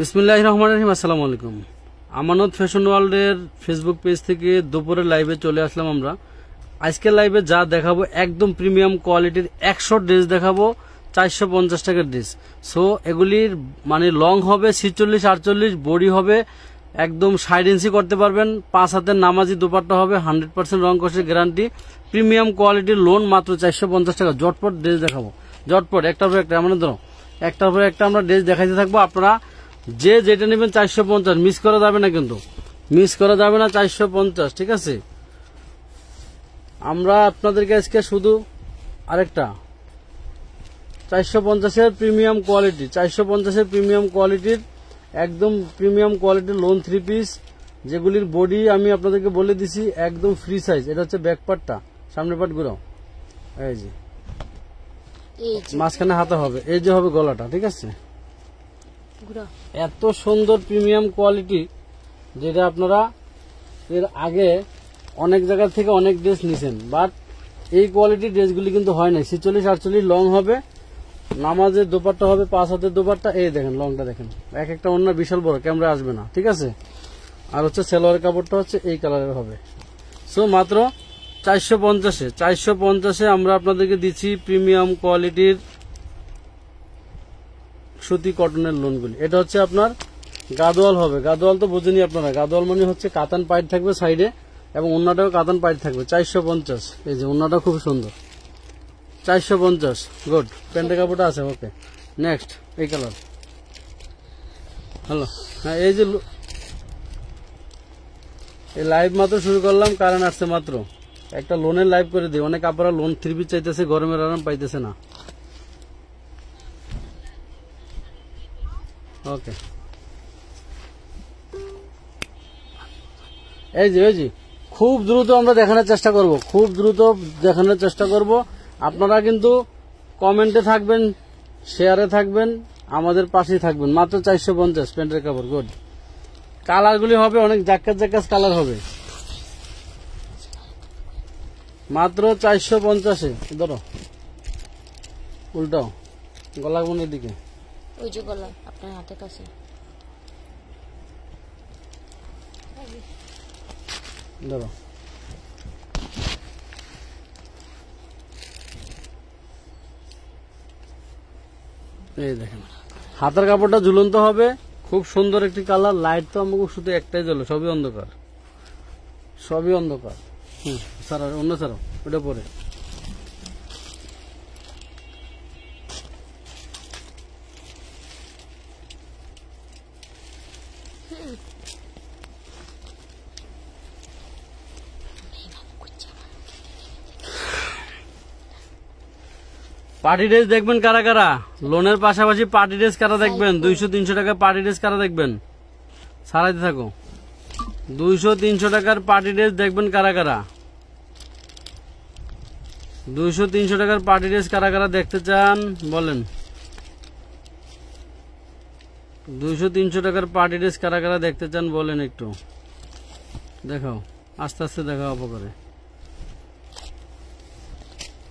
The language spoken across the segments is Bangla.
বিসমুল্লাহ রহমান রহিম আসসালামু আলাইকুম আমানত ফ্যাশন ওয়ার্ল্ডের ফেসবুক পেজ থেকে দুপুরের লাইভে চলে আসলাম আমরা আজকের লাইভে যা দেখাবো একদম প্রিমিয়াম কোয়ালিটির একশো ড্রেস দেখাবো চারশো পঞ্চাশ টাকার ড্রেস সো এগুলির মানে লং হবে ছিচল্লিশ আটচল্লিশ বড়ি হবে একদম সাইড ইঞ্চি করতে পারবেন পাঁচ হাতের নামাজি দুপাট্টা হবে হান্ড্রেড পার্সেন্ট রং কষের গ্যারান্টি প্রিমিয়াম কোয়ালিটির লোন মাত্র চারশো পঞ্চাশ টাকা জটপট ড্রেস দেখাবো জটপট একটার পর একটা আমরা ধরো একটার পর একটা আমরা ড্রেস দেখাইতে থাকবো আপনারা যে যেটা নেবেন চারশো পঞ্চাশ মিস করা যাবে না কিন্তু মিস করা যাবে না চারশো পঞ্চাশ ঠিক আছে আমরা আপনাদেরকে আজকে শুধু আরেকটা চারশো পঞ্চাশের প্রিমিয়াম কোয়ালিটি চারশো পঞ্চাশের প্রিমিয়াম কোয়ালিটির একদম প্রিমিয়াম কোয়ালিটির লোন থ্রি পিস যেগুলির বডি আমি আপনাদেরকে বলে দিছি একদম ফ্রি সাইজ এটা হচ্ছে ব্যাক পার্টটা সামনে পার্ট গুলো এই যে মাঝখানে হাতে হবে এই যে হবে গলাটা ঠিক আছে এত সুন্দর প্রিমিয়াম কোয়ালিটি যেটা আপনারা এর আগে অনেক জায়গা থেকে অনেক ড্রেস নিছেন বাট এই কোয়ালিটির ড্রেসগুলি কিন্তু হয় না ছিচল্লিশ আটচল্লিশ লং হবে নামাজের দোপারটা হবে পাঁচ হাতের দোপারটা এই দেখেন লংটা দেখেন এক একটা অন্য বিশাল বড় ক্যামেরা আসবে না ঠিক আছে আর হচ্ছে সেলোয়ার কাপড়টা হচ্ছে এই কালারের হবে সো মাত্র চারশো পঞ্চাশে চারশো পঞ্চাশে আমরা আপনাদেরকে দিচ্ছি প্রিমিয়াম কোয়ালিটির সুতি কটনের লোনগুলি এটা হচ্ছে আপনার গাদোয়াল হবে গাদোয়াল তো বোঝেনি আপনারা গাদোয়াল মানে হচ্ছে কাতান পাইট থাকবে সাইডে এবং অন্যটাও কাতান পাইট থাকবে চারশো পঞ্চাশ এই যে অন্যটা খুব সুন্দর চারশো পঞ্চাশ গুড প্যান্টের কাপড়টা আছে ওকে নেক্সট এই কালার হ্যালো হ্যাঁ এই যে এই লাইভ মাত্র শুরু করলাম কারেন্ট আসছে মাত্র একটা লোনের লাইভ করে দিই অনেক আপনারা লোন থ্রি চাইতেছে গরমের আরাম পাইতেছে না ওকে এই যে এই যে খুব দ্রুত আমরা দেখানোর চেষ্টা করব খুব দ্রুত দেখানোর চেষ্টা করব আপনারা কিন্তু কমেন্টে থাকবেন শেয়ারে থাকবেন আমাদের পাশেই থাকবেন মাত্র চারশো পঞ্চাশ প্যান্টের কাপড় গুড কালারগুলি হবে অনেক জাক্কাত জাক্কাত কালার হবে মাত্র চারশো পঞ্চাশে ধরো উল্টাও গলা গুনের দিকে ওই যে গলা আপনার হাতের কাছে এই দেখেন হাতের কাপড়টা ঝুলন্ত হবে খুব সুন্দর একটি কালার লাইট তো আমাকে শুধু একটাই জ্বলো সবই অন্ধকার সবই অন্ধকার হুম স্যার অন্য স্যার ওটা পরে পার্টি ড্রেস দেখবেন কারা কারা লোনের পাশাপাশি পার্টি ড্রেস কারা দেখবেন দুইশো তিনশো টাকার পার্টি ড্রেস কারা দেখবেন সারাইতে থাকো দুইশো তিনশো টাকার পার্টি ড্রেস দেখবেন কারা কারা দুইশো তিনশো টাকার পার্টি ড্রেস কারা কারা দেখতে চান বলেন দুইশো তিনশো টাকার পার্টি ড্রেস কারা কারা দেখতে চান বলেন একটু দেখাও আস্তে আস্তে দেখাও অপকারে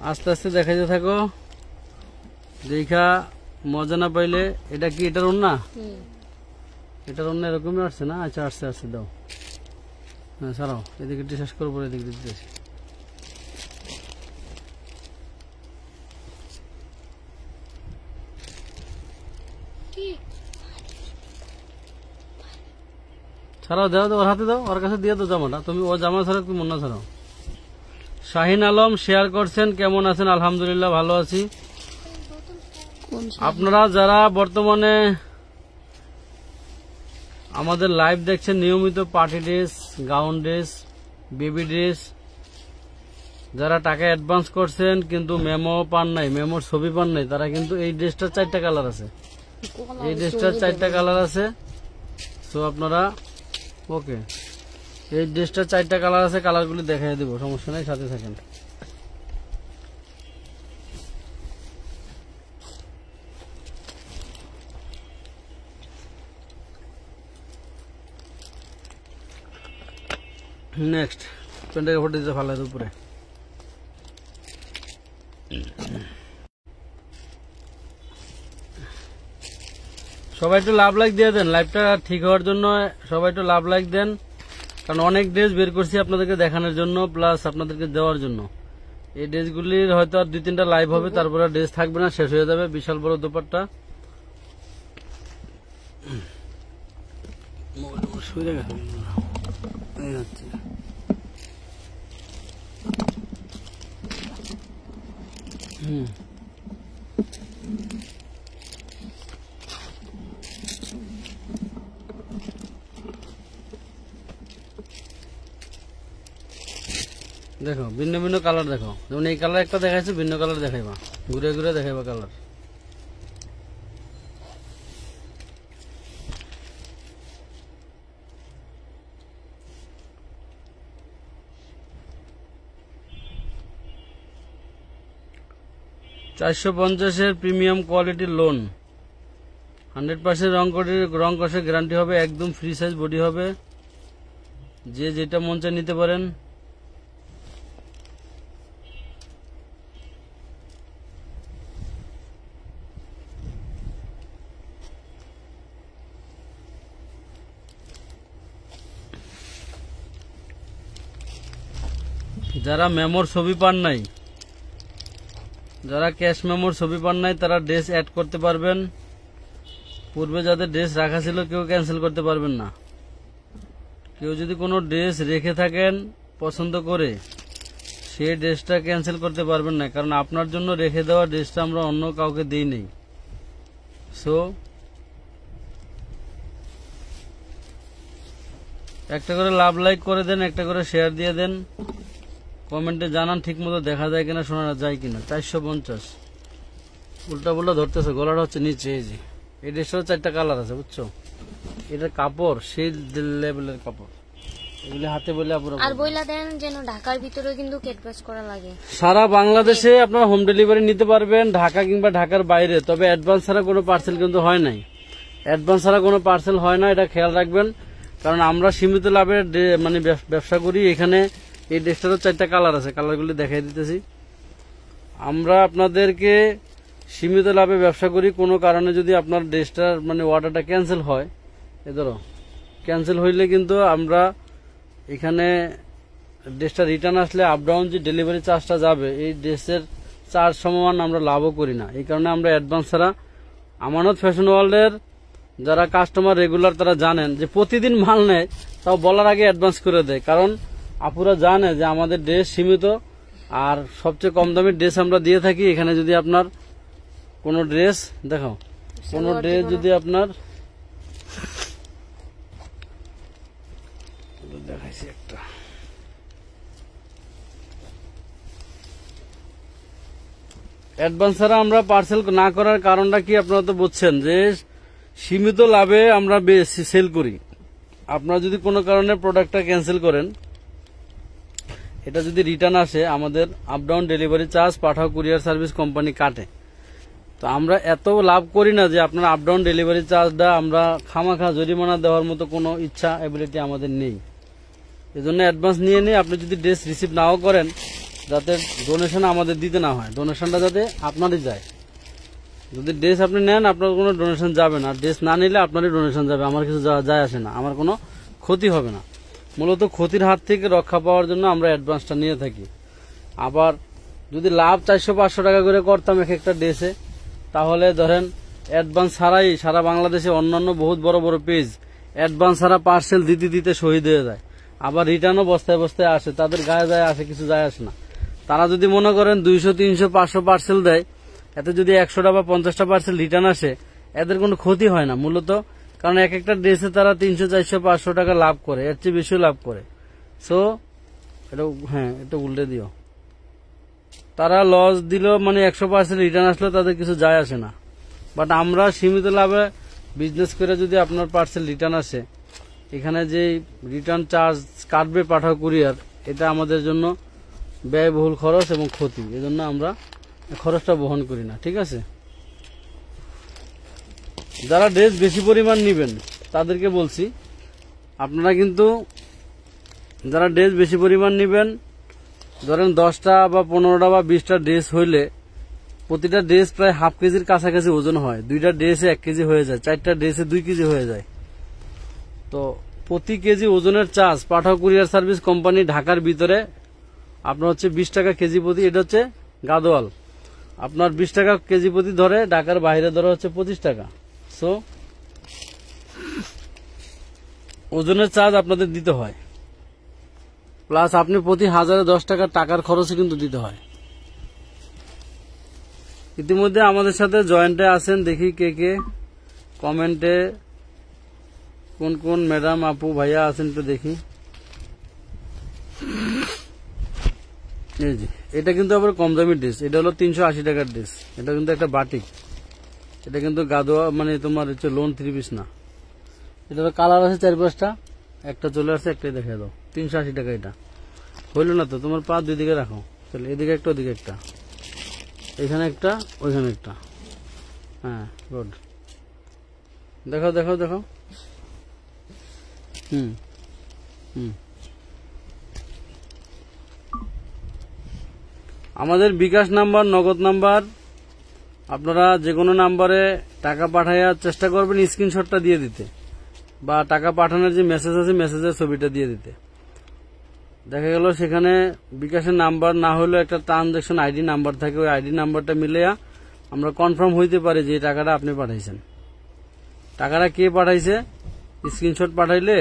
আস্তে আস্তে দেখাইতে থাকো দেখা মজা না পাইলে এটা কি এটার না এটার অন্য এরকমই আসছে না আচ্ছা আসছে আসছে দাও হ্যাঁ সারাও এদিকে শেষ করবো এদিকে দিতে ছাড়াও দাও তো ওর হাতে দাও ওর কাছে দিয়ে তুমি ও ছাড়া তুমি ছাড়াও শাহিন আলম শেয়ার করছেন কেমন আছেন আলহামদুলিল্লাহ ভালো আছি আপনারা যারা বর্তমানে আমাদের লাইভ দেখছেন নিয়মিত party dress gown dress baby dress যারা টাকা অ্যাডভান্স করছেন কিন্তু মেমো পান নাই মেমোর ছবি পান নাই তারা কিন্তু এই ড্রেসটার চারটা কালার আছে এই ড্রেসটার চারটা কালার আছে সো আপনারা ওকে এই ড্রেসটার চারটা কালার আছে কালারগুলি দেখাই দেবো সমস্যা নেই সাথে থাকেন নেক্সট প্যান্টের দিতে ভালো উপরে সবাই একটু লাভ লাইক দিয়ে দেন লাইভটা ঠিক হওয়ার জন্য সবাই একটু লাভ লাইক দেন কারণ অনেক ড্রেস বের করছি আপনাদেরকে দেখানোর জন্য প্লাস আপনাদেরকে দেওয়ার জন্য এই ড্রেসগুলির হয়তো আর দুই তিনটা লাইভ হবে তারপরে ড্রেস থাকবে না শেষ হয়ে যাবে বিশাল বড় দোপারটা হুম দেখো ভিন্ন ভিন্ন কালার দেখো যেমন এই কালার একটা দেখাইছে ভিন্ন কালার দেখাইবা ঘুরে ঘুরে দেখাইবা কালার চারশো পঞ্চাশের প্রিমিয়াম কোয়ালিটির লোন হান্ড্রেড পার্সেন্ট রং কটির রং কষে গ্যারান্টি হবে একদম ফ্রি সাইজ বডি হবে যে যেটা মন চায় নিতে পারেন যারা মেমোর ছবি পান নাই যারা ক্যাশ মেমোর ছবি পান নাই তারা ড্রেস অ্যাড করতে পারবেন পূর্বে যাদের ড্রেস রাখা ছিল কেউ ক্যান্সেল করতে পারবেন না কেউ যদি কোনো ড্রেস রেখে থাকেন পছন্দ করে সেই ড্রেসটা ক্যান্সেল করতে পারবেন না কারণ আপনার জন্য রেখে দেওয়া ড্রেসটা আমরা অন্য কাউকে দিই নেই সো একটা করে লাভ লাইক করে দেন একটা করে শেয়ার দিয়ে দেন কমেন্টে জানান ঠিকমতো দেখা যায় কিনা শোনা যায় কিনা চারশো পঞ্চাশ উল্টা পুল্টা ধরতেছে গলাটা হচ্ছে নিচে এই যে এই ড্রেসের চারটা কালার আছে বুঝছো এটা কাপড় সেই লেভেলের কাপড় এগুলি হাতে বলে সারা বাংলাদেশে হোম ডেলিভারি নিতে পারবেন ঢাকা কিংবা ঢাকার বাইরে তবে অ্যাডভান্স ছাড়া কোনো পার্সেল কিন্তু হয় নাই অ্যাডভান্স ছাড়া কোনো পার্সেল হয় না এটা খেয়াল রাখবেন কারণ আমরা সীমিত লাভের মানে ব্যবসা করি এখানে এই ড্রেসটারও চারটা কালার আছে কালারগুলি দেখাই দিতেছি আমরা আপনাদেরকে সীমিত লাভে ব্যবসা করি কোনো কারণে যদি আপনার ড্রেসটার মানে অর্ডারটা ক্যান্সেল হয় এ ধরো ক্যান্সেল হইলে কিন্তু আমরা এখানে ড্রেসটা রিটার্ন আসলে আপডাউন যে ডেলিভারি চার্জটা যাবে এই ড্রেসের চার্জ সমান আমরা লাভও করি না এই কারণে আমরা অ্যাডভান্স ছাড়া আমানত ফ্যাশন ওয়ার্ল্ডের যারা কাস্টমার রেগুলার তারা জানেন যে প্রতিদিন মাল নেয় তাও বলার আগে অ্যাডভান্স করে দেয় কারণ আপুরা জানে যে আমাদের ড্রেস সীমিত আর সবচেয়ে কম দামি ড্রেস আমরা দিয়ে থাকি এখানে যদি আপনার কোনো ড্রেস দেখো কোনো ড্রেস যদি আপনার দেখাইছি একটা অ্যাডভান্স ছাড়া আমরা পার্সেল না করার কারণটা কি আপনারা তো বুঝছেন যে সীমিত লাভে আমরা সেল করি আপনারা যদি কোনো কারণে প্রোডাক্টটা ক্যান্সেল করেন এটা যদি রিটার্ন আসে আমাদের up down delivery charge Pathao courier service company কাটে তো আমরা এত লাভ করি না যে আপনার আপ ডাউন ডেলিভারি চার্জটা আমরা খামাখা জরিমানা দেওয়ার মতো কোনো ইচ্ছা অ্যাবিলিটি আমাদের নেই এজন্য অ্যাডভান্স নিয়ে নিয়ে আপনি যদি ড্রেস রিসিভ নাও করেন যাতে ডোনেশন আমাদের দিতে না হয় ডোনেশনটা যাতে আপনারই যায় যদি ড্রেস আপনি নেন আপনার কোনো ডোনেশন যাবে না ড্রেস না নিলে আপনারই ডোনেশন যাবে আমার কিছু যায় আসে না আমার কোনো ক্ষতি হবে না মূলত ক্ষতির হাত থেকে রক্ষা পাওয়ার জন্য আমরা অ্যাডভান্সটা নিয়ে থাকি আবার যদি লাভ চারশো পাঁচশো টাকা করে করতাম এক একটা ড্রেসে তাহলে ধরেন অ্যাডভান্স ছাড়াই সারা বাংলাদেশে অন্যান্য বহুত বড় বড় পেজ অ্যাডভান্স ছাড়া পার্সেল দিতে দিতে শহীদ হয়ে যায় আবার রিটার্নও বস্তায় বস্তায় আসে তাদের গায়ে যায় আসে কিছু যায় আসে না তারা যদি মনে করেন দুইশো তিনশো পাঁচশো পার্সেল দেয় এতে যদি একশোটা বা পঞ্চাশটা পার্সেল রিটার্ন আসে এদের কোনো ক্ষতি হয় না মূলত কারণ এক একটা ড্রেসে তারা তিনশো চারশো পাঁচশো টাকা লাভ করে এর চেয়ে বেশি লাভ করে সো এটা হ্যাঁ এটা উল্টে দিও তারা লস দিল মানে একশো পার্সেন্ট রিটার্ন আসলে তাদের কিছু যায় আসে না বাট আমরা সীমিত লাভে বিজনেস করে যদি আপনার পার্সেল রিটার্ন আসে এখানে যে রিটার্ন চার্জ কাটবে পাঠাও কুরিয়ার এটা আমাদের জন্য ব্যয়বহুল খরচ এবং ক্ষতি এজন্য আমরা খরচটা বহন করি না ঠিক আছে যারা ড্রেস বেশি পরিমাণ নেবেন তাদেরকে বলছি আপনারা কিন্তু যারা ড্রেস বেশি পরিমাণ নেবেন ধরেন দশটা বা পনেরোটা বা বিশটা ড্রেস হইলে প্রতিটা ড্রেস প্রায় হাফ কেজির কাছাকাছি ওজন হয় দুইটা ড্রেসে এক কেজি হয়ে যায় চারটা ড্রেসে দুই কেজি হয়ে যায় তো প্রতি কেজি ওজনের charge Pathao courier service company ঢাকার ভিতরে আপনার হচ্ছে বিশ টাকা কেজি প্রতি এটা হচ্ছে গাদোয়াল আপনার বিশ টাকা কেজি প্রতি ধরে ঢাকার বাইরে ধরে হচ্ছে পঁচিশ টাকা সো ওজনের চার্জ আপনাদের দিতে হয় প্লাস আপনি প্রতি হাজারে দশ টাকার টাকার খরচে কিন্তু দিতে হয় ইতিমধ্যে আমাদের সাথে জয়েন্টে আছেন দেখি কে কে কমেন্টে কোন কোন ম্যাডাম আপু ভাইয়া আছেন তো দেখি এটা কিন্তু আবার কম দামি ড্রেস এটা হলো তিনশো আশি টাকার ড্রেস এটা কিন্তু একটা বাটিক এটা কিন্তু গাদোয়া মানে তোমার হচ্ছে লোন থ্রি পিস না এটা কালার আছে চার পাঁচটা একটা চলে আসছে একটাই দেখা দাও তিনশো আশি টাকা এটা হইল না তো তোমার পা দুই দিকে রাখো তাহলে এদিকে একটা ওদিকে একটা এখানে একটা ওইখানে একটা হ্যাঁ গুড দেখো দেখো দেখো হুম হুম আমাদের বিকাশ নাম্বার নগদ নাম্বার আপনারা যে কোনো নাম্বারে টাকা পাঠাইয়ার চেষ্টা করবেন স্ক্রিনশটটা দিয়ে দিতে বা টাকা পাঠানোর যে মেসেজ আছে মেসেজের ছবিটা দিয়ে দিতে দেখা গেল সেখানে বিকাশের নাম্বার না হলেও একটা ট্রানজেকশন আইডি নাম্বার থাকে ওই আইডি নাম্বারটা মিলিয়া আমরা কনফার্ম হইতে পারি যে টাকাটা আপনি পাঠাইছেন টাকাটা কে পাঠাইছে স্ক্রিনশট পাঠাইলে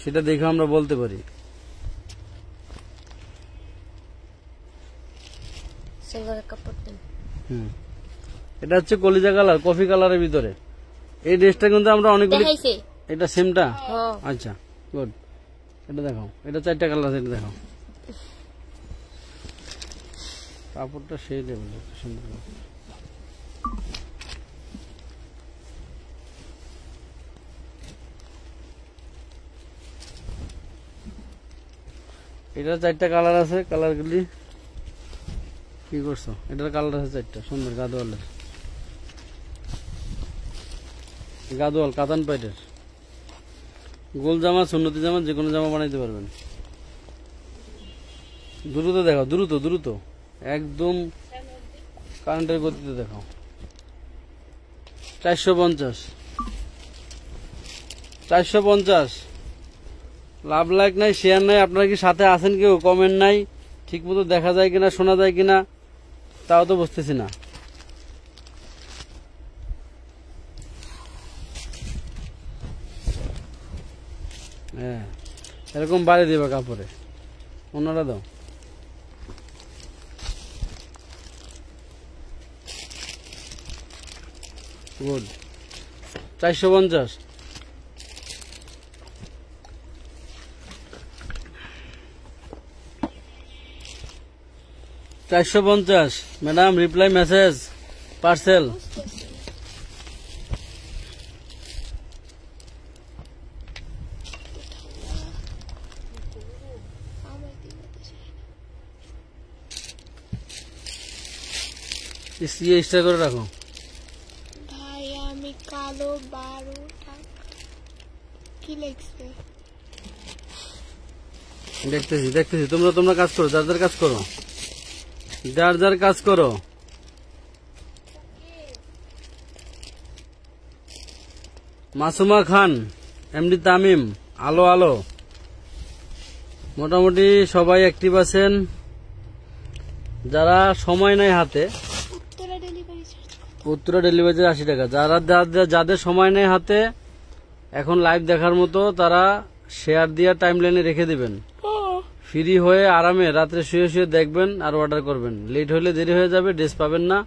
সেটা দেখে আমরা বলতে পারি সিলভারের হুম এটা হচ্ছে কলিজা কালার কফি কালারের ভিতরে এই ড্রেসটা কিন্তু আমরা অনেকগুলি এটা সেমটা হ্যাঁ। আচ্ছা গুড এটা দেখো এটা চারটা কালার আছে এটা দেখো কাপড়টা সেই লেভেলের সুন্দর এটা চারটা কালার আছে কালারগুলি কি করছো এটার কালার আছে চারটা সুন্দর গাদওয়ালের গাদোয়াল কাতান পাইটের গোল জামা সুন্নতি জামা যে কোনো জামা বানাইতে পারবেন দ্রুত দেখাও দ্রুত দ্রুত একদম কারেন্টের গতিতে দেখাও চারশো পঞ্চাশ চারশো পঞ্চাশ লাভ লাইক নাই শেয়ার নাই আপনারা কি সাথে আছেন কেউ কমেন্ট নাই ঠিক মতো দেখা যায় কিনা শোনা যায় কিনা তাও তো বুঝতেছি না হ্যাঁ এরকম বাড়ি দিবে কাপড়ে ওনারা দাও গুড চারশো পঞ্চাশ চারশো পঞ্চাশ ম্যাডাম রিপ্লাই মেসেজ পার্সেল সিএ করে রাখো ভাই আমি কালো টাকা কি লিখছে দেখতেছি দেখতেছি তোমরা তোমরা কাজ করো যার যার কাজ করো যার যার কাজ করো মাসুমা খান এমডি তামিম আলো আলো মোটামুটি সবাই অ্যাক্টিভ আছেন যারা সময় নাই হাতে উত্তরা ডেলিভারি আশি টাকা যারা যাদের সময় নেই হাতে এখন লাইভ দেখার মতো তারা শেয়ার দিয়ে টাইম লাইনে রেখে দেবেন ফ্রি হয়ে আরামে রাত্রে শুয়ে শুয়ে দেখবেন আর অর্ডার করবেন লেট হলে দেরি হয়ে যাবে ড্রেস পাবেন না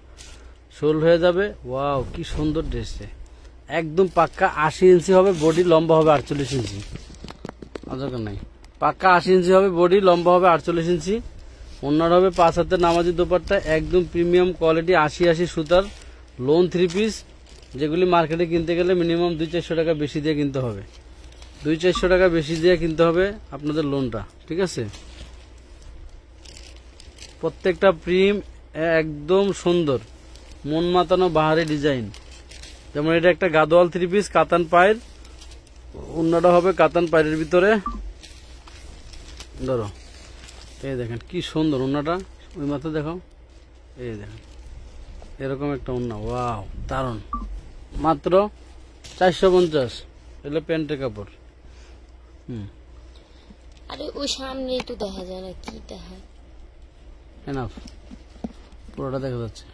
সোল হয়ে যাবে ওয়াও কি সুন্দর ড্রেস রে একদম পাক্কা আশি ইঞ্চি হবে বডি লম্বা হবে আটচল্লিশ ইঞ্চি অযোগ্য নাই পাক্কা আশি ইঞ্চি হবে বডি লম্বা হবে আটচল্লিশ ইঞ্চি অন্যান্য হবে পাঁচ হাতের নামাজি দোপারটা একদম প্রিমিয়াম কোয়ালিটি আশি আশি সুতার লোন থ্রি পিস যেগুলি মার্কেটে কিনতে গেলে মিনিমাম দুই চারশো টাকা বেশি দিয়ে কিনতে হবে দুই চারশো টাকা বেশি দিয়ে কিনতে হবে আপনাদের লোনটা ঠিক আছে প্রত্যেকটা প্রিম একদম সুন্দর মন মাতানো বাহারি ডিজাইন যেমন এটা একটা গাদোয়াল থ্রি পিস কাতান পায়ের অন্যটা হবে কাতান পায়ের ভিতরে ধরো এই দেখেন কি সুন্দর অন্যটা ওই মাথা দেখো এই দেখেন এরকম একটা ওনা ওয়াও দারুন মাত্র চারশো পঞ্চাশ এলো প্যান্টের কাপড় হুম আরে ওই সামনে একটু দেখা যায় না কি দেখা এনাফ পুরোটা দেখা যাচ্ছে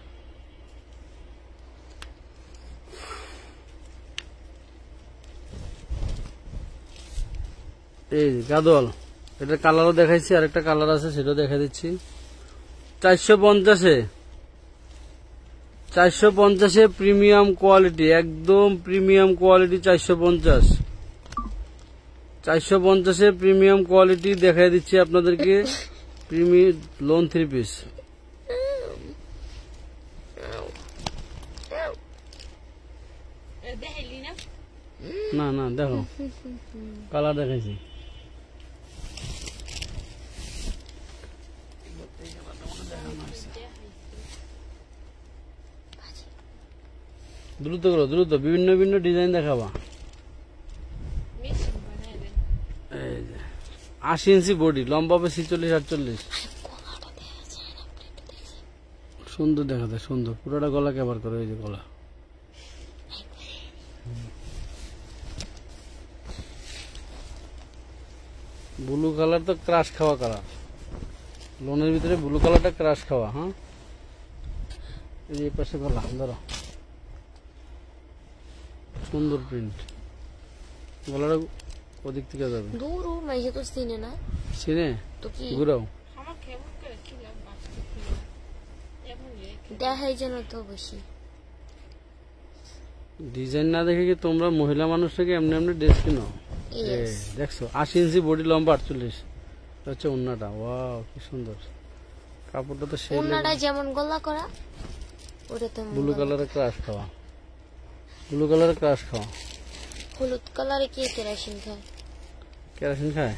এই গাদল এটা কালারও দেখাইছি একটা কালার আছে সেটাও দেখা দিচ্ছি চারশো পঞ্চাশে চারশো পঞ্চাশে প্রিমিয়াম কোয়ালিটি একদম প্রিমিয়াম কোয়ালিটি চারশো পঞ্চাশ চারশো পঞ্চাশে প্রিমিয়াম কোয়ালিটি দেখাই দিচ্ছি আপনাদেরকে লোন থ্রি পিস না না দেখো কালার দেখাইছি দ্রুত করো দ্রুত বিভিন্ন বিভিন্ন ডিজাইন দেখাবা আশি ইঞ্চি বডি লম্বা হবে ছিচল্লিশ আটচল্লিশ সুন্দর দেখা যায় সুন্দর পুরোটা গলা কেবার করে ওই যে গলা ব্লু কালার তো ক্রাশ খাওয়া কালার লোনের ভিতরে ব্লু কালারটা ক্রাশ খাওয়া হ্যাঁ এই পাশে গলা ধরো সুন্দর প্রিন্ট গলাটা ওদিক থেকে যাবে দূর না ইয়ে তো চিনে না চিনে তো কি ঘুরাও দেখাই যেন তো বসি ডিজাইন না দেখে কি তোমরা মহিলা মানুষ থেকে এমনি এমনি ড্রেস কিনো দেখছো আশি ইঞ্চি বডি লম্বা আটচল্লিশ হচ্ছে উন্নাটা ওয়াও কি সুন্দর কাপড়টা তো সেই উন্নাটা যেমন গলা করা ওটা তো ব্লু কালারের ক্রাশ খাওয়া ব্লু কালারের ক্রাশ খাও হলুদ কালারে কি কেরাসিন খায় কেরাসিন খায়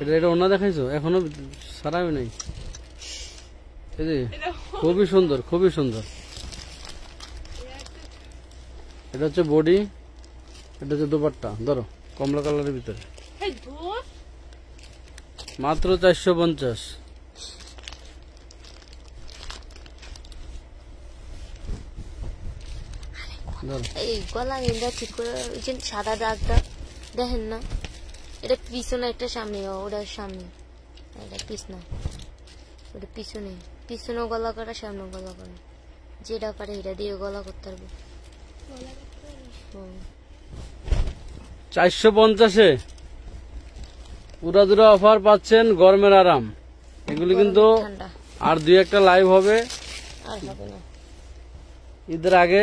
এটা এটা দেখাইছো এখনো নাই খুবই সুন্দর খুবই সুন্দর এটা হচ্ছে বডি এটা যে দুপারটা ধরো কমলা কালারের ভিতরে মাত্র চারশো পঞ্চাশ এই গলা ঠিক দেখেন না এটা পিছনে একটা সামনে সামনে ওটা পিছনে গলা গলা যেটা পারে এটা দিয়ে গলা করতে পারবো চারশো পঞ্চাশে দুরা অফার পাচ্ছেন গরমের আরাম এগুলি কিন্তু আর দুই একটা লাইভ হবে ঈদের আগে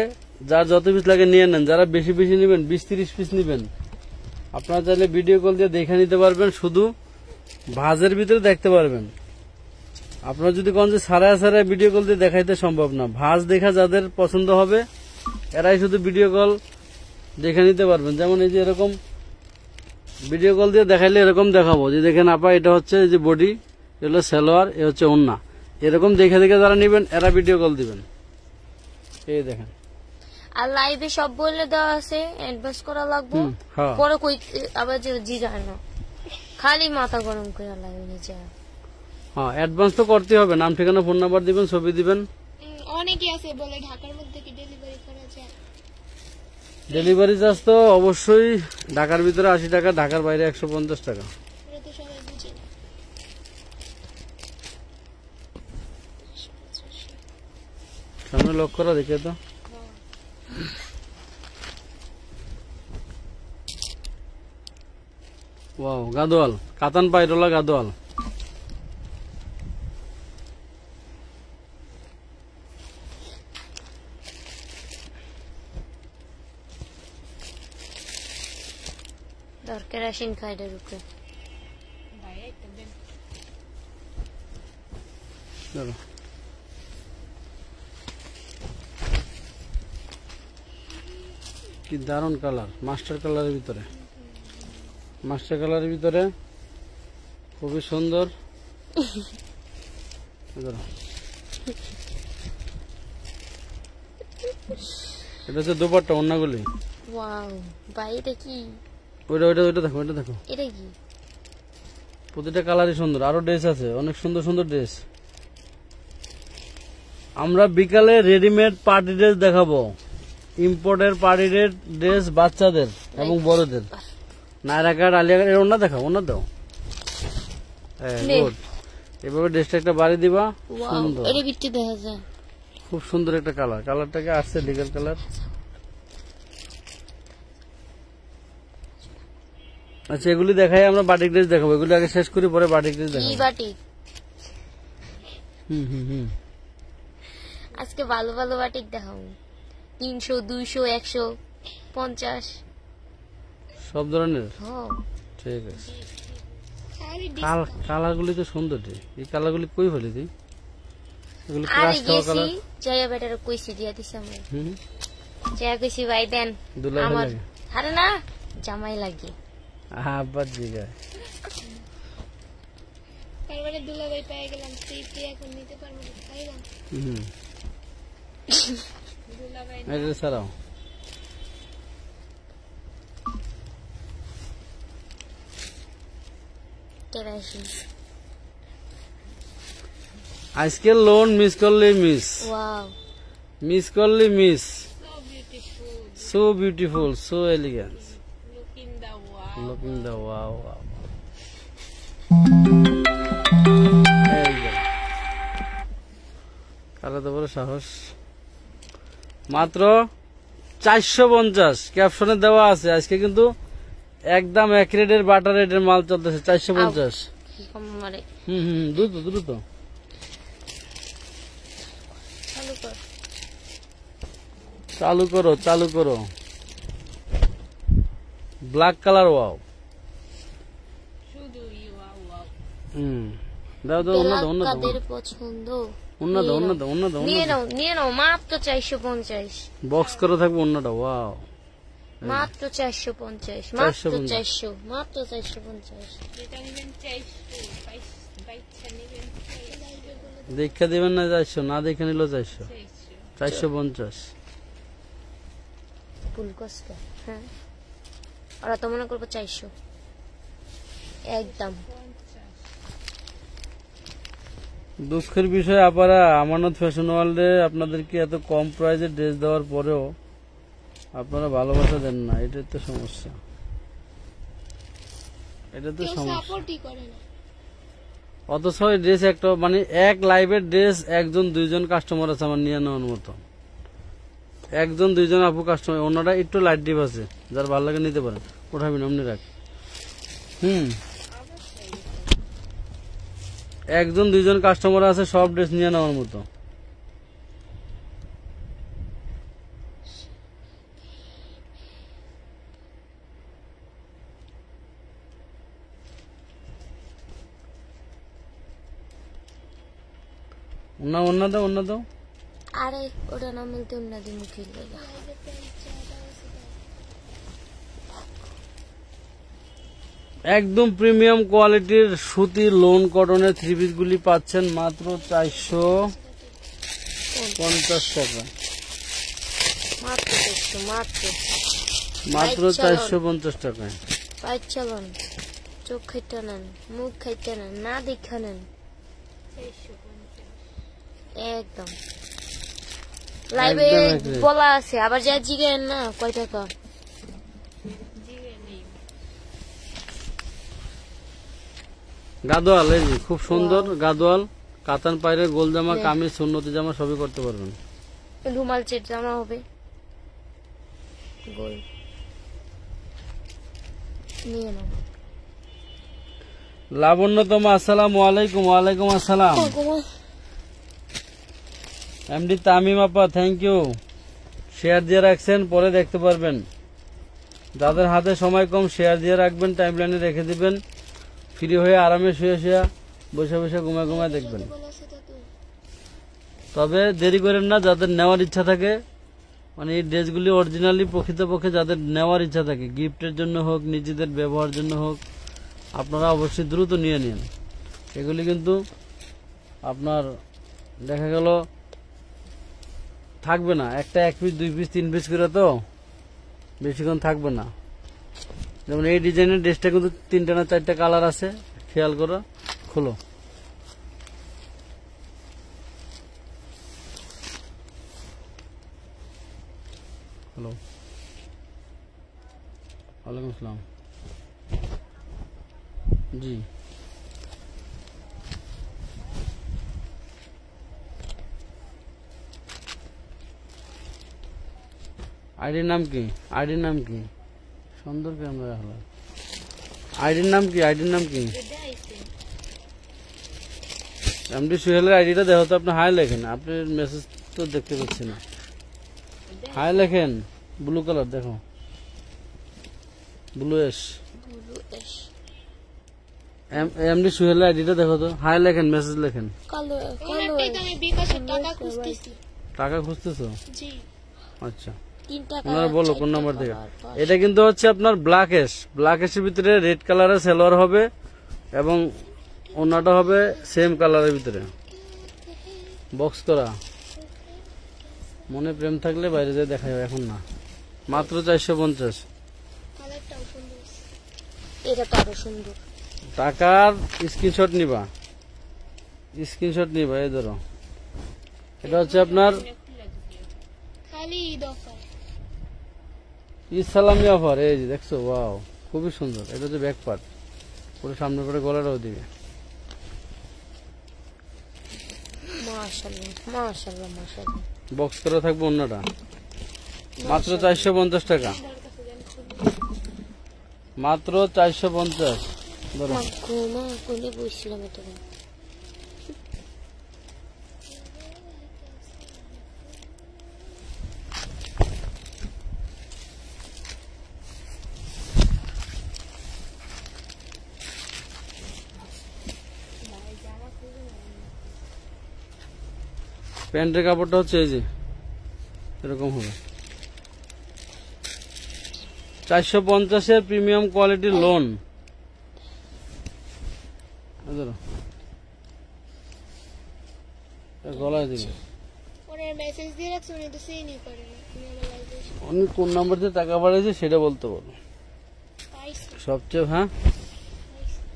যার যত পিস লাগে নিয়ে নেন যারা বেশি বেশি নেবেন বিশ তিরিশ পিস নেবেন আপনারা চাইলে ভিডিও কল দিয়ে দেখে নিতে পারবেন শুধু ভাজের ভিতরে দেখতে পারবেন আপনার যদি কোন যে সারায় সারায় ভিডিও কল দিয়ে দেখাইতে সম্ভব না ভাজ দেখা যাদের পছন্দ হবে এরাই শুধু ভিডিও কল দেখে নিতে পারবেন যেমন এই যে এরকম ভিডিও কল দিয়ে দেখাইলে এরকম দেখাবো যে দেখেন আপা এটা হচ্ছে এই যে বডি এগুলো সেলোয়ার এ হচ্ছে অন্যা এরকম দেখে দেখে যারা নেবেন এরা ভিডিও কল দিবেন এই দেখেন আর লাইভে সব বলে দেওয়া আছে অনেকে করা লাগবে হ্যাঁ। পরে খালি মাথা হ্যাঁ অ্যাডভান্স তো হবে ফোন নাম্বার দিবেন ছবি দিবেন আছে বলে ঢাকার মধ্যে ডেলিভারি চার্জ তো অবশ্যই ঢাকার ভিতরে আশি টাকা ঢাকার বাইরে একশো পঞ্চাশ টাকা সামনে লক্ষ্য করা দেখে তো গাদোয়াল কাতান পাইরোলা গাদোয়াল কেরাসিন খাইটার উপরে কি দারুণ কালার মাস্টার কালারের ভিতরে মাস্টার কালারের ভিতরে খুবই সুন্দর এটা হচ্ছে দুপারটা অন্যগুলি ওয়াও ভাই কি ওইটা ওইটা ওইটা দেখো ওইটা দেখো এটা কি প্রতিটা কালারই সুন্দর আরো ড্রেস আছে অনেক সুন্দর সুন্দর ড্রেস আমরা বিকালে রেডিমেড পার্টি ড্রেস দেখাবো ইম্পোর্টের পার্টি ড্রেস বাচ্চাদের এবং বড়দের নায়রাঘাট আলিয়াঘাট এর ওনার দেখাও ওনার দাও এভাবে ড্রেসটা একটা বাড়ি দিবা সুন্দর খুব সুন্দর একটা কালার কালারটাকে আসছে লিগাল কালার আচ্ছা এগুলি দেখাই আমরা বাটিক ড্রেস দেখাবো এগুলি আগে শেষ করি পরে বাটিক ড্রেস দেখাবো কি বাটিক হুম হুম হুম আজকে ভালো ভালো বাটিক দেখাবো তিনশো দুইশো একশো পঞ্চাশ সব ধরনের হ্যাঁ। ঠিক আছে কাল কালারগুলি তো সুন্দর রে এই কালারগুলি কই হলি তুই এগুলি ক্লাস খাওয়া কালার জায়গা বেটার কইছি দিয়া দিছি আমি হুম জয়া কইছি ভাই দেন দুলা আমার আরে না জামাই লাগে আব্বার জিগা তারপরে দুলাভাই পেয়ে গেলাম সেই প্রিয়া এখন নিতে পারবো খাইলাম হুম দুলাভাই এটা সারাও আজকে লোন মিস করলে মিস মিস করলে miss so beautiful so elegance fucking the wow wow কারা তো বড় সাহস মাত্র চারশো পঞ্চাশ ক্যাপশনে দেওয়া আছে আজকে কিন্তু একদম এক রেডের বাটার রেডের মাল চলতেছে চারশো পঞ্চাশ হুম হুম দ্রুত দ্রুত চালু করো চালু করো ব্ল্যাক কালার ওয়াও হুম দাও দাও অন্য দাও অন্য দাও কাদের পছন্দ অন্য দাও অন্য দাও অন্য দাও নিয়ে নাও নিয়ে নাও মাত্র 450 বক্স করে থাকবে অন্যটা ওয়াও মাত্র 450 মাত্র 400 মাত্র 450 যেটা নেবেন 400 দেখা দিবেন না চারশো না দেখে নিল চারশো চারশো পঞ্চাশ ফুল হ্যাঁ আর তো মনে করব চারশো একদম দুঃখের বিষয় আপনারা আমানত ফ্যাশন ওয়ার্ল্ডে আপনাদেরকে এত কম প্রাইজে ড্রেস দেওয়ার পরেও আপনারা ভালোবাসা দেন না এটাই তো সমস্যা এটা তো সমস্যা অথচ ড্রেস একটা মানে এক লাইভের ড্রেস একজন দুইজন কাস্টমার আছে আমার নিয়ে নেওয়ার মতো একজন দুইজন আপু কাস্টমার অন্যটা একটু লাইট ডিপ আছে যার ভালো লাগে নিতে পারেন ওঠাবি অমনি রাখ হুম একজন দুইজন কাস্টমার আছে সব ড্রেস নিয়ে নেওয়ার মতো না অন্য দাও অন্য দাও আরে ওটা না মিলতে অন্য দিন মুখে একদম প্রিমিয়াম কোয়ালিটির সুতি লোন কটনের থ্রি পিসগুলি পাচ্ছেন মাত্র চারশো পঞ্চাশ টাকা মাত্র চারশো পঞ্চাশ টাকা পাইক চালান চোখ খাইতে নেন মুখ খাইতে নেন না দেখে নেন একদম লাইভে বলা আছে আবার যা জিগেন না কয় টাকা গাদোয়াল এই খুব সুন্দর গাদোয়াল কাতান পায়রে গোল জামা কামিজ সুন্নতি জামা সবই করতে পারবেন রুমাল চেট জামা হবে গোল নিয়ে নাও লাবণ্যতম আসসালামু আলাইকুম ওয়ালাইকুম আসসালাম এমডি তামিম আপা থ্যাংক ইউ শেয়ার দিয়ে রাখছেন পরে দেখতে পারবেন যাদের হাতে সময় কম শেয়ার দিয়ে রাখবেন টাইমলাইনে রেখে দিবেন ফ্রি হয়ে আরামে শুয়ে শুয়ে বসে বসে ঘুমায় ঘুমায় দেখবেন তবে দেরি করেন না যাদের নেওয়ার ইচ্ছা থাকে মানে এই ড্রেসগুলি অরিজিনালি প্রকৃতপক্ষে যাদের নেওয়ার ইচ্ছা থাকে গিফটের জন্য হোক নিজেদের ব্যবহার জন্য হোক আপনারা অবশ্যই দ্রুত নিয়ে নিন এগুলি কিন্তু আপনার দেখা গেল থাকবে না একটা এক পিস দুই পিস তিন পিস করে তো বেশিক্ষণ থাকবে না যেমন এই ডিজাইনের ড্রেসটা কিন্তু তিনটা না চারটা কালার আছে খেয়াল করো খোলো হ্যালো ওয়ালাইকুম আসসালাম জি আইডির নাম কি আইডির নাম কি সুন্দর ক্যামেরা হলো আইডির নাম কি আইডির নাম কি এমডি সুহেলের আইডিটা দেখো তো আপনি হাই লেখেন আপনি মেসেজ তো দেখতে পাচ্ছি না হাই লেখেন ব্লু কালার দেখো ব্লু এস এমডি সুহেলের আইডিটা দেখো তো হাই লেখেন মেসেজ লেখেন টাকা খুঁজতেছো আচ্ছা আপনারা বলো কোন নাম্বার থেকে এটা কিন্তু হচ্ছে আপনার ব্ল্যাক এস ব্ল্যাক এসের ভিতরে রেড কালারের সেলোয়ার হবে এবং অন্যটা হবে সেম কালারের ভিতরে বক্স করা মনে প্রেম থাকলে বাইরে যায় দেখা যাবে এখন না মাত্র চারশো পঞ্চাশ টাকার স্ক্রিনশট নিবা স্ক্রিনশট নিবা এই ধরো এটা হচ্ছে আপনার খালি দফা ইসলামী অফার এই যে দেখছো ওয়াও খুবই সুন্দর এটা হচ্ছে ব্যাক পার্ট পুরো সামনে পরে গলাটাও দিবে বক্স করা থাকবে অন্যটা মাত্র চারশো পঞ্চাশ টাকা মাত্র চারশো পঞ্চাশ ধরো প্যান্টের কাপড়টা হচ্ছে এই যে এরকম হবে চারশো পঞ্চাশের প্রিমিয়াম কোয়ালিটির লোন গলায় দিবে উনি কোন নাম্বার দিয়ে টাকা বাড়াইছে সেটা বলতে পারো সবচেয়ে হ্যাঁ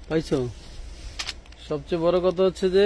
পাইছো সবচেয়ে বড় কথা হচ্ছে যে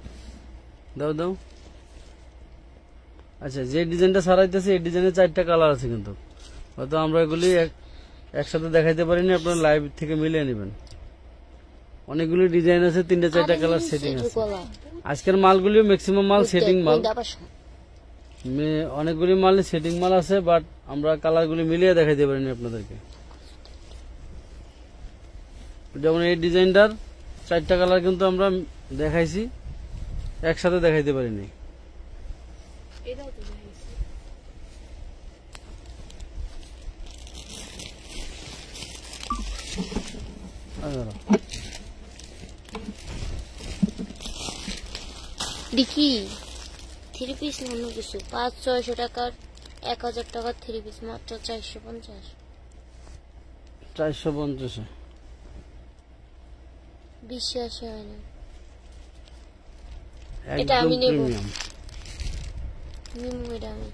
দাও দাও আচ্ছা যে ডিজাইনটা সারাইতেছে এই ডিজাইনের চারটা কালার আছে কিন্তু হয়তো আমরা এগুলি একসাথে দেখাইতে পারিনি আপনার লাইভ থেকে মিলিয়ে নেবেন অনেকগুলি ডিজাইন আছে তিনটা চারটা কালার সেটিং আছে আজকের মালগুলি ম্যাক্সিমাম মাল সেটিং মাল অনেকগুলি মাল সেটিং মাল আছে বাট আমরা কালারগুলি মিলিয়ে দেখাইতে পারিনি আপনাদেরকে যেমন এই ডিজাইনটার চারটা কালার কিন্তু আমরা দেখাইছি একসাথে দেখাইতে পারিনি দেখি থ্রি পিস অন্য কিছু পাঁচ ছয়শো টাকার এক হাজার টাকার থ্রি পিস মাত্র চারশো পঞ্চাশ চারশো পঞ্চাশে বিশ্বাস হয় না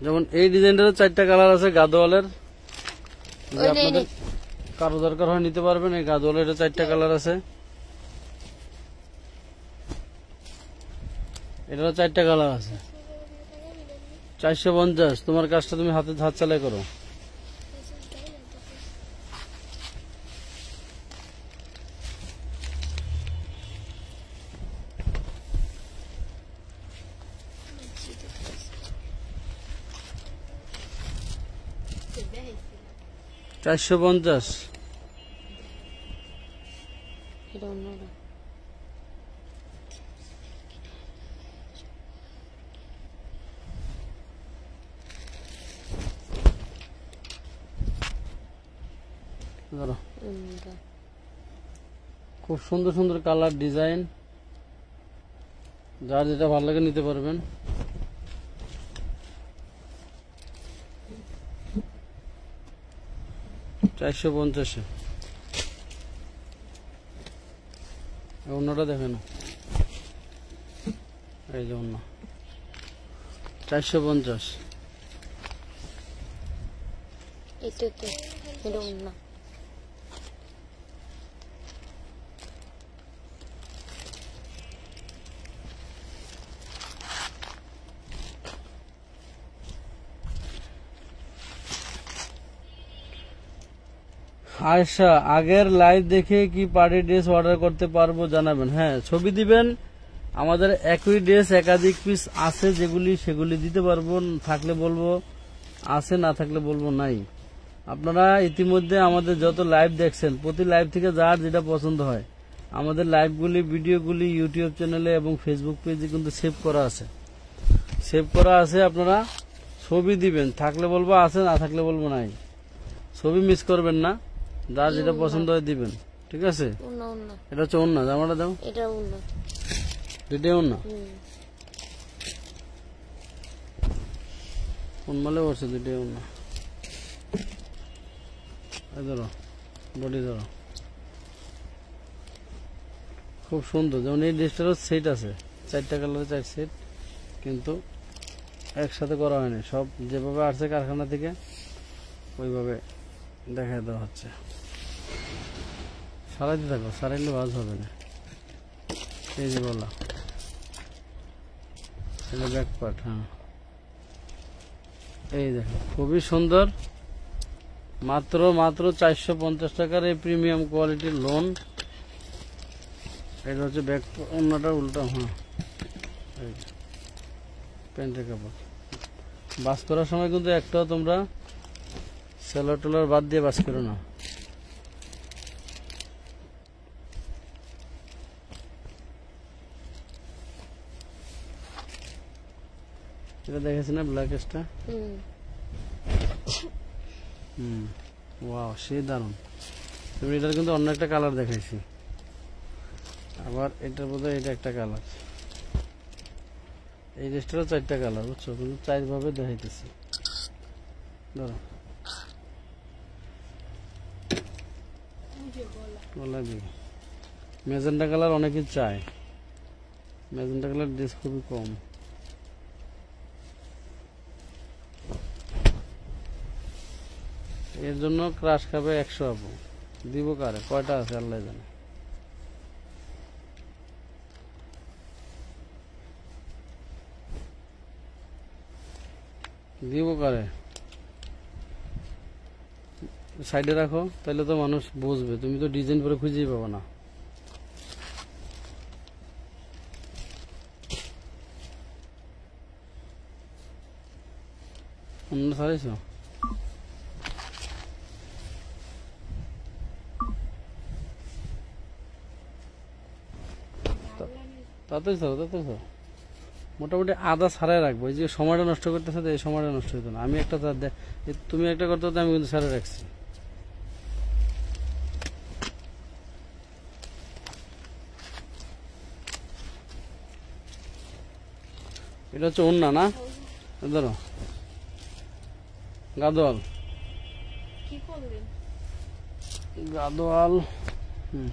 যেমন এই ডিজাইনটার চারটা কালার আছে গাদোয়ালের আপনাদের কারো দরকার হয় নিতে পারবেন এই গাদোয়ালের চারটা হ্যাঁ। কালার আছে এটারও চারটা কালার আছে চারশো পঞ্চাশ তোমার কাজটা তুমি হাতে হাত চালাই করো চারশো পঞ্চাশ খুব সুন্দর সুন্দর কালার ডিজাইন যার যেটা ভালো লাগে নিতে পারবেন চারশো পঞ্চাশে অন্যটা দেখেন এই যে অন্য চারশো পঞ্চাশ এটা অন্য আয়সা আগের লাইভ দেখে কি পার্টি ড্রেস অর্ডার করতে পারবো জানাবেন হ্যাঁ ছবি দিবেন আমাদের একই ড্রেস একাধিক পিস আছে যেগুলি সেগুলি দিতে পারবো থাকলে বলবো আছে না থাকলে বলবো নাই আপনারা ইতিমধ্যে আমাদের যত লাইভ দেখছেন প্রতি লাইভ থেকে যার যেটা পছন্দ হয় আমাদের লাইভগুলি ভিডিওগুলি ইউটিউব চ্যানেলে এবং ফেসবুক পেজে কিন্তু সেভ করা আছে সেভ করা আছে আপনারা ছবি দিবেন থাকলে বলবো আছে না থাকলে বলবো নাই ছবি মিস করবেন না যার যেটা পছন্দ হয় দিবেন ঠিক আছে এটা হচ্ছে অন্য জামাটা দাও এটা অন্য দুটাই অন্য উন্মালে পড়ছে দুটাই অন্য ধরো বডি ধরো খুব সুন্দর যেমন এই ড্রেসটারও সেট আছে চারটা কালারের চার সেট কিন্তু একসাথে করা হয়নি সব যেভাবে আসছে কারখানা থেকে ওইভাবে দেখা দেওয়া হচ্ছে সারাইতে থাকো সারাইলে বাজ হবে না এই যে বলা এটা হ্যাঁ এই দেখো খুবই সুন্দর মাত্র মাত্র চারশো পঞ্চাশ টাকার এই প্রিমিয়াম কোয়ালিটির লোন এটা হচ্ছে ব্যাক অন্যটা উল্টা হ্যাঁ প্যান্টের কাপড় বাস করার সময় কিন্তু একটাও তোমরা সেলো টোলার বাদ দিয়ে বাস করো না এটা দেখেছি না ব্ল্যাক স্টার হুম ওয়াও সে দারুণ তুমি এটার কিন্তু অন্য একটা কালার দেখাইছি আবার এটার বোধহয় এটা একটা কালার এই ড্রেসটারও চারটা কালার বুঝছো কিন্তু চারভাবে দেখাইতেছি ধরো গলা মেজেন্টা কালার অনেকে চায় মেজেন্টা কালার ড্রেস খুবই কম এর জন্য ক্রাশ খাবে একশো আপু দিব কারে কয়টা আছে আল্লাহ জানে দিব কারে সাইডে রাখো তাহলে তো মানুষ বুঝবে তুমি তো ডিজাইন করে খুঁজেই পাবো না অন্য সারিছো তাড়াতাড়ি ছাড়ো তাড়াতাড়ি ছাড়ো মোটামুটি আদা সারাই রাখবো এই যে সময়টা নষ্ট করতে সাথে এই সময়টা নষ্ট হতো না আমি একটা তুমি একটা করতে হতো আমি কিন্তু সারাই রাখছি এটা হচ্ছে অন্য না ধরো গাদোয়াল গাদোয়াল হুম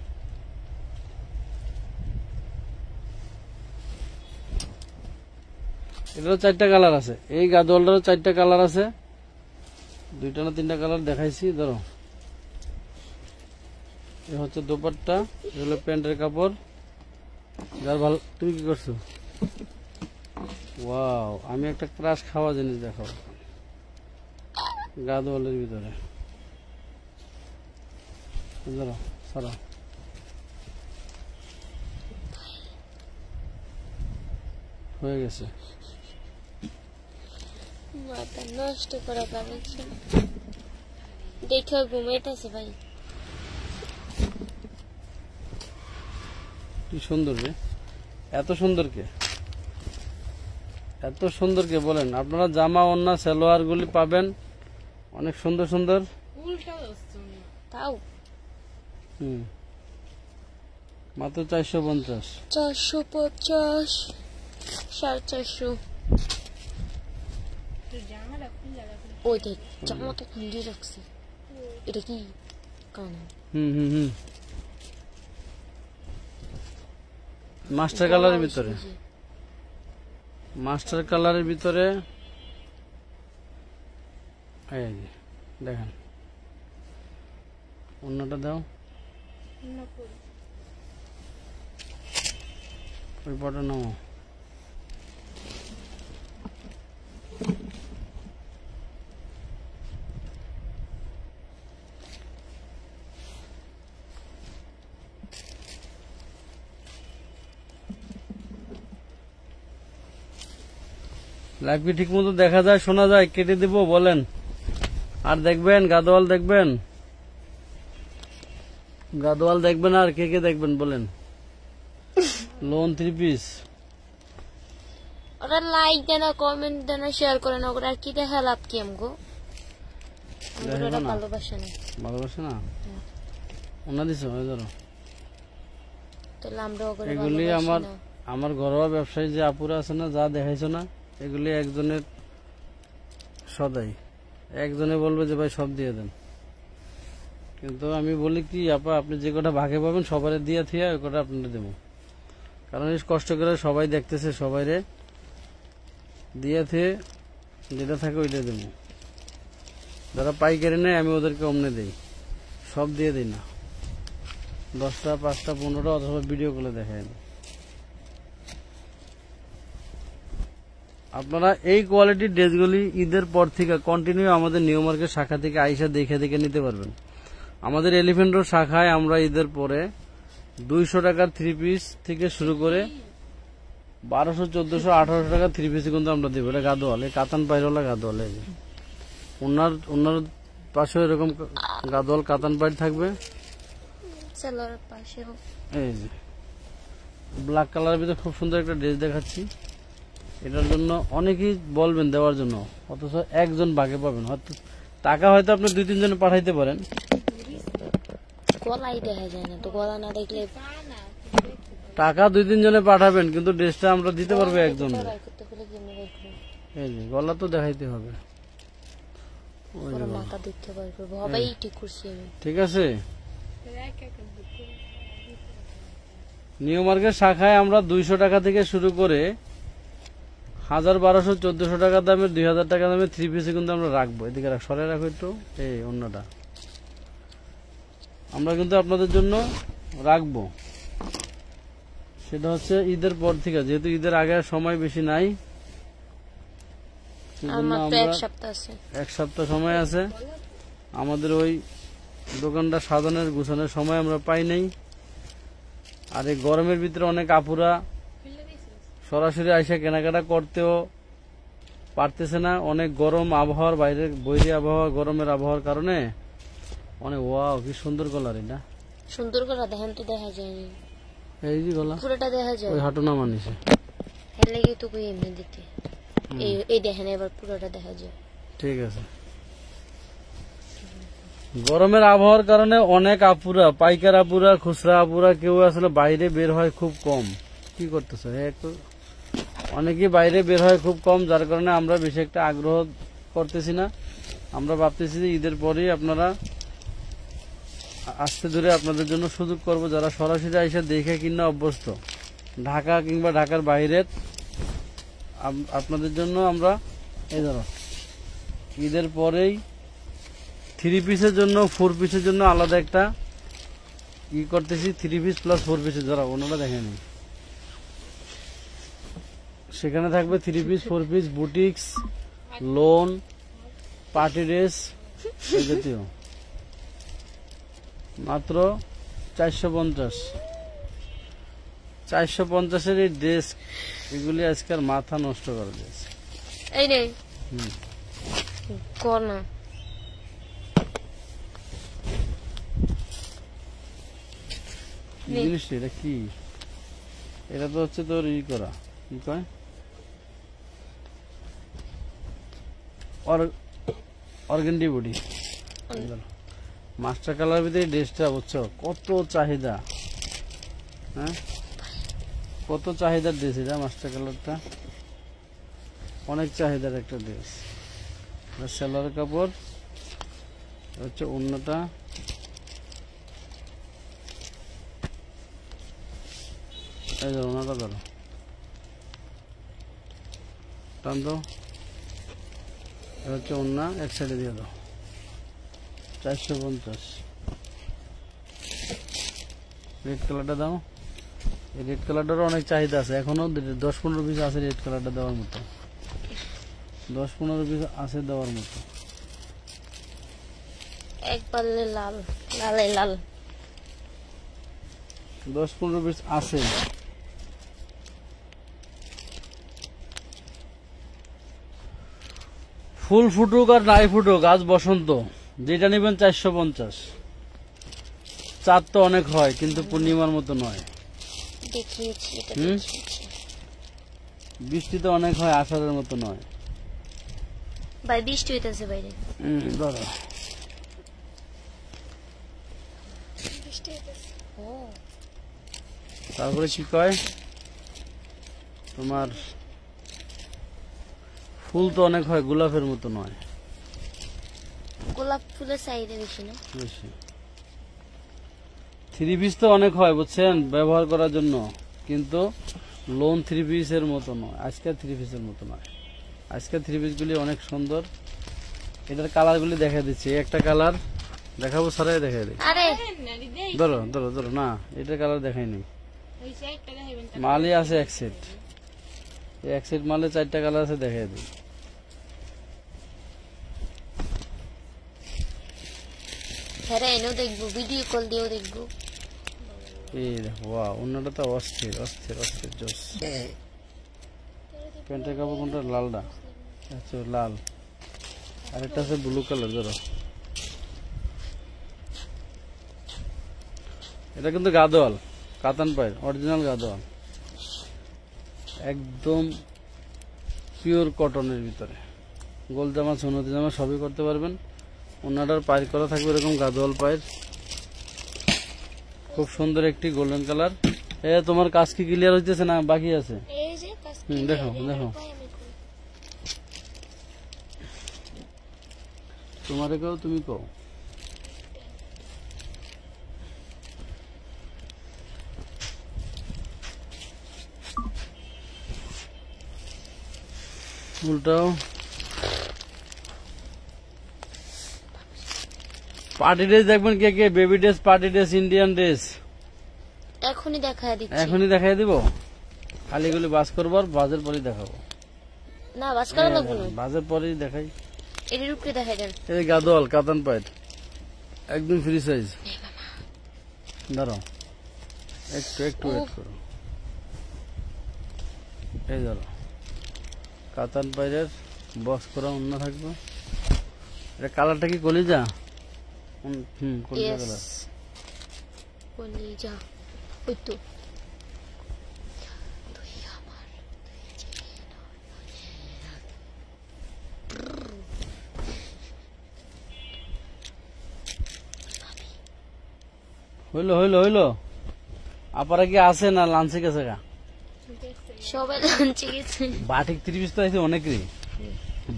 এটারও চারটা কালার আছে এই গাদোয়ালটারও চারটা কালার আছে দুইটা না তিনটা কালার দেখাইছি ধরো এ হচ্ছে দোপারটা এগুলো প্যান্টের কাপড় যার ভালো তুমি কি করছো ওয়াও আমি একটা ক্রাশ খাওয়া জিনিস দেখাও গাদোয়ালের ভিতরে ধরো সারা হয়ে গেছে মাথা নষ্ট করা পাবে দেখে ঘুমাইতেছে ভাই কি সুন্দর রে এত সুন্দর কে এত সুন্দর কে বলেন আপনারা জামা অন্য সালোয়ার গুলি পাবেন অনেক সুন্দর সুন্দর তাও হুম মাত্র চারশো পঞ্চাশ চারশো পঞ্চাশ সাড়ে চারশো ও এটা জামাটা খুলে রাখছি এটা কি কান হুম হুম হুম মাস্টার কালারের ভিতরে মাস্টার কালারের ভিতরে এই দেখেন অন্যটা দাও ওই বটন নাও লাগবে ঠিক মতো দেখা যায় শোনা যায় কেটে দিব বলেন আর দেখবেন গাদোয়াল দেখবেন গাদোয়াল দেখবেন আর কে কে দেখবেন বলেন লোন থ্রি পিস ওরা লাইক দেন কমেন্ট দেন শেয়ার করেন ওরা কি দেখা লাভ কি আমগো ভালোবাসে না ভালোবাসে না ওনা হ্যাঁ। দিছো ধরো এগুলি আমার আমার ঘরোয়া ব্যবসায়ী যে আপুরা আছে না যা দেখাইছো না এগুলি একজনের সদাই একজনে বলবে যে ভাই সব দিয়ে দেন কিন্তু আমি বলি কি আপা আপনি যে কটা ভাগে পাবেন সবারে দিয়ে থিয়া ওই কটা আপনার দেবো কারণ এই কষ্ট করে সবাই দেখতেছে সবাইরে দিয়ে থে যেটা থাকে ওইটা দেবো যারা পাইকারি নেয় আমি ওদেরকে অমনে দেই সব দিয়ে দিই না দশটা পাঁচটা পনেরোটা অথবা ভিডিও করে দেখায় না আপনারা এই কোয়ালিটির ড্রেসগুলি ঈদের পর থেকে কন্টিনিউ আমাদের নিউ মার্কেট শাখা থেকে আইসা দেখে দেখে নিতে পারবেন আমাদের এলিফেন্ট রোড শাখায় আমরা ঈদের পরে দুইশো টাকার থ্রি পিস থেকে শুরু করে বারোশো চোদ্দশো আঠারোশো টাকার থ্রি পিস কিন্তু আমরা দেবো এটা গাদোয়াল এই কাতান পাইরওয়ালা গাদোয়াল এই ওনার ওনার পাশেও এরকম গাদোয়াল কাতান পাইর থাকবে এই যে ব্ল্যাক কালারের ভিতরে খুব সুন্দর একটা ড্রেস দেখাচ্ছি এটার জন্য অনেকেই বলবেন দেওয়ার জন্য অথচ একজন বাঘে পাবেন হয়তো টাকা হয়তো আপনি দুই তিনজনে পাঠাইতে পারেন টাকা দুই তিন জনে পাঠাবেন কিন্তু ড্রেসটা আমরা দিতে পারবো একজন গলা তো দেখাইতে হবে হ্যাঁ। ঠিক আছে নিউ মার্কেট শাখায় আমরা দুইশো টাকা থেকে শুরু করে হাজার বারোশো চোদ্দশো টাকা দামের দুই হাজার টাকা দামের থ্রি পিসে কিন্তু আমরা রাখবো এদিকে রাখ সরে রাখো একটু এই অন্যটা আমরা কিন্তু আপনাদের জন্য রাখবো সেটা হচ্ছে ঈদের পর থেকে যেহেতু ঈদের আগে সময় বেশি নাই এক সপ্তাহ সময় আছে আমাদের ওই দোকানটা সাজানোর গুছানোর সময় আমরা পাই নাই আর এই গরমের ভিতরে অনেক আপুরা সরাসরি আইসা কেনাকাটা করতেও পারতেছে না অনেক গরম আবহাওয়ার বাইরে বৈরী আবহাওয়া গরমের আবহাওয়ার কারণে অনেক ওয়াও কি সুন্দর গলার এটা সুন্দর গলা দেখেন তো দেখা যায় এই যে গলা পুরোটা দেখা যায় ওই হাঁটু মানিছে এর লাগি তো কই এমনি দিতে এই এই দেখেন এবার পুরোটা দেখা যায় ঠিক আছে গরমের আবহাওয়ার কারণে অনেক আপুরা পাইকার আপুরা খুচরা আপুরা কেউ আসলে বাইরে বের হয় খুব কম কি করতেছে একটু অনেকে বাইরে বের হয় খুব কম যার কারণে আমরা বেশি একটা আগ্রহ করতেছি না আমরা ভাবতেছি যে ঈদের পরেই আপনারা আসতে ধরে আপনাদের জন্য সুযোগ করব যারা সরাসরি এসে দেখে কিনা অভ্যস্ত ঢাকা কিংবা ঢাকার বাইরের আপনাদের জন্য আমরা এই ধরো ঈদের পরেই থ্রি পিসের জন্য ফোর পিসের জন্য আলাদা একটা ই করতেছি থ্রি পিস প্লাস ফোর পিসের যারা ওনারা দেখেনি সেখানে থাকবে three piece four piece boutiques lawn party dress জাতীয় মাত্র চারশো পঞ্চাশ চারশো পঞ্চাশের এই ড্রেস এগুলি আজকাল মাথা নষ্ট করে দিয়েছে এই রে না জিনিসটা এটা কি এটা তো হচ্ছে তোর ই করা কি কয় অর্গেন্ডি বডি মাস্টার কালার ভিতরে ড্রেসটা বুঝছো কত চাহিদা হ্যাঁ কত চাহিদার ড্রেস এটা মাস্টার কালারটা অনেক চাহিদার একটা ড্রেস সেলার কাপড় হচ্ছে অন্যটা এই ধরো ওনাটা ধরো টান তো হচ্ছে অন্য এক সাইডে দিয়ে দাও চারশো পঞ্চাশ রেড কালারটা দাও এই রেড কালারটারও অনেক চাহিদা আছে এখনও দশ পনেরো পিস আছে রেড কালারটা দেওয়ার মতো দশ পনেরো পিস আছে দেওয়ার মতো এক লাল লাল দশ পনেরো পিস আছে ফুল ফুটুক আর নাই ফুটুক আজ বসন্ত যেটা নেবেন চারশো পঞ্চাশ চার তো অনেক হয় কিন্তু পূর্ণিমার মতো নয় বৃষ্টি তো অনেক হয় আষাঢ়ের মতো নয় দাদা তারপরে কি কয় তোমার ফুল তো অনেক হয় গোলাপের মতো নয় গোলাপ ফুলের চাহিদা বেশি না বেশি থ্রি পিস তো অনেক হয় বুঝছেন ব্যবহার করার জন্য কিন্তু লোন থ্রি পিসের মতো নয় আজকের থ্রি পিসের মতো নয় আজকের থ্রি পিসগুলি অনেক সুন্দর এটার কালারগুলি দেখা দিচ্ছি একটা কালার দেখাবো সারাই দেখাই দিই ধরো ধরো ধরো না এটার কালার দেখাই মালই আছে এক সেট এক সেট মালে চারটা কালার আছে দেখাই দিই হেরে এনেও দেখবো ভিডিও কল দিয়েও দেখবো অন্যটা তো অস্থির অস্থির অস্থির প্যান্টের কাপড় কোনটা আচ্ছা, লাল আছে ব্লু এটা কিন্তু গাদোয়াল কাতান পায়ের অরিজিনাল গাদোয়াল একদম পিওর কটনের ভিতরে গোল জামা সোনতি জামা সবই করতে পারবেন ওনাটার পায়ের করা থাকবে এরকম গাদোয়াল পায়ের খুব সুন্দর একটি গোল্ডেন কালার এ তোমার কাজ কি ক্লিয়ার হইতেছে না বাকি আছে দেখো দেখো তোমারে কেউ তুমি কও উল্টাও পার্টি ড্রেস দেখবেন কে কে baby dress party dress Indian dress এখনই দেখায় দিচ্ছি এখনই দেখায় দিব গুলি বাস করবো আর বাজের পরেই দেখাবো না বাস করা লাগবে না হ্যাঁ, বাজের পরেই দেখাই এই উপরে দেখাই দেন এই গাদোয়াল কাতান পাইট একদম ফ্রি সাইজ দাঁড়াও একটু একটু ওয়েট করো এই ধরো কাতান পাইরের বক্স করা অন্য থাকবে এটা কালারটা কি কলিজা কোন কোন জায়গা ওই তো হইলো হইলো হইলো আপারা কি আছে না লাঞ্চে গেছে গা সবাই লাঞ্চে গেছে বাটিক 30 তো আছে অনেকই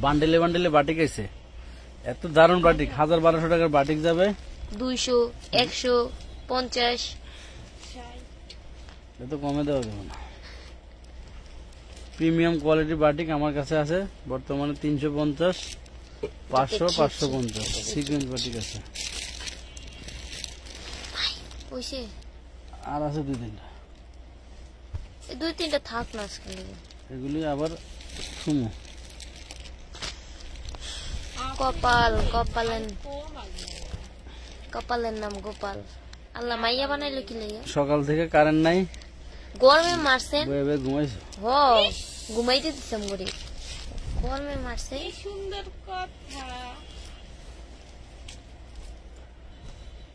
বান্ডেলে বান্ডেলে বাটিক আছে এত দারুণ বাটিক হাজার বারোশো টাকার বাটিক যাবে দুইশো একশো পঞ্চাশ এত কমে দেওয়া যাবে না প্রিমিয়াম কোয়ালিটির বাটিক আমার কাছে আছে বর্তমানে তিনশো পঞ্চাশ পাঁচশো পাঁচশো পঞ্চাশ সিকুয়েন্স বাটিক আছে আর আছে দুই তিনটা দুই তিনটা থাক না এগুলি আবার শুনো কপাল কপালেন কপালের নাম গোপাল আল্লাহ মাইয়া বানাইলো কি লাগে সকাল থেকে কারেন্ট নাই গরমে মারছে বেবে ঘুমাইছ হ ঘুমাইতে দিছাম গরি গরমে মারছে এই সুন্দর কথা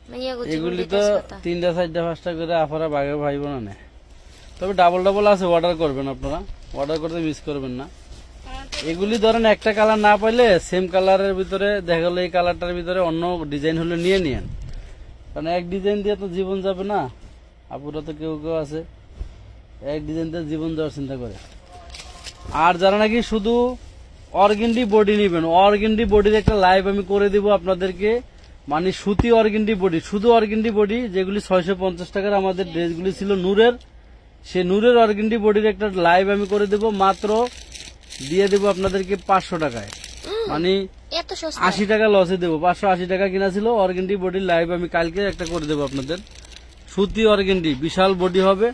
মাইয়া গজি এগুলি তো তিনটা চারটা পাঁচটা করে আপনারা বাগে ভাইব না তবে ডাবল ডাবল আছে অর্ডার করবেন আপনারা অর্ডার করতে মিস করবেন না এগুলি ধরেন একটা কালার না পাইলে সেম কালারের ভিতরে দেখা গেলো এই কালারটার ভিতরে অন্য ডিজাইন হলে নিয়ে নিয়েন কারণ এক ডিজাইন দিয়ে তো জীবন যাবে না আপুরা তো কেউ কেউ আছে এক ডিজাইন দিয়ে জীবন যাওয়ার চিন্তা করে আর যারা নাকি শুধু অর্গেন্ডি বডি নেবেন অর্গেন্ডি বডির একটা লাইভ আমি করে দিব আপনাদেরকে মানে সুতি অর্গেন্ডি বডি শুধু অর্গেন্ডি বডি যেগুলি ছয়শো পঞ্চাশ টাকার আমাদের ড্রেসগুলি ছিল নূরের সে নূরের অর্গেন্ডি বডির একটা লাইভ আমি করে দেব মাত্র দিয়ে দেবো আপনাদেরকে পাঁচশো টাকায় মানে আশি টাকা লসে দেবো পাঁচশো আশি টাকা কিনা ছিল অর্গেন্ডি বডি লাইভ আমি কালকে একটা করে দেবো আপনাদের সুতি অর্গেন্ডি বিশাল বডি হবে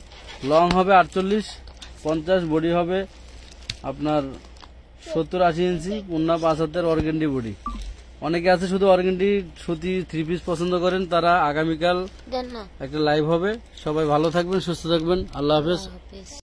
লং হবে আটচল্লিশ পঞ্চাশ বডি হবে আপনার সত্তর আশি ইঞ্চি পূর্ণা পাঁচ হাতের অর্গেন্ডি বডি অনেকে আছে শুধু অর্গেন্ডি সুতি থ্রি পিস পছন্দ করেন তারা আগামীকাল একটা লাইভ হবে সবাই ভালো থাকবেন সুস্থ থাকবেন আল্লাহ হাফেজ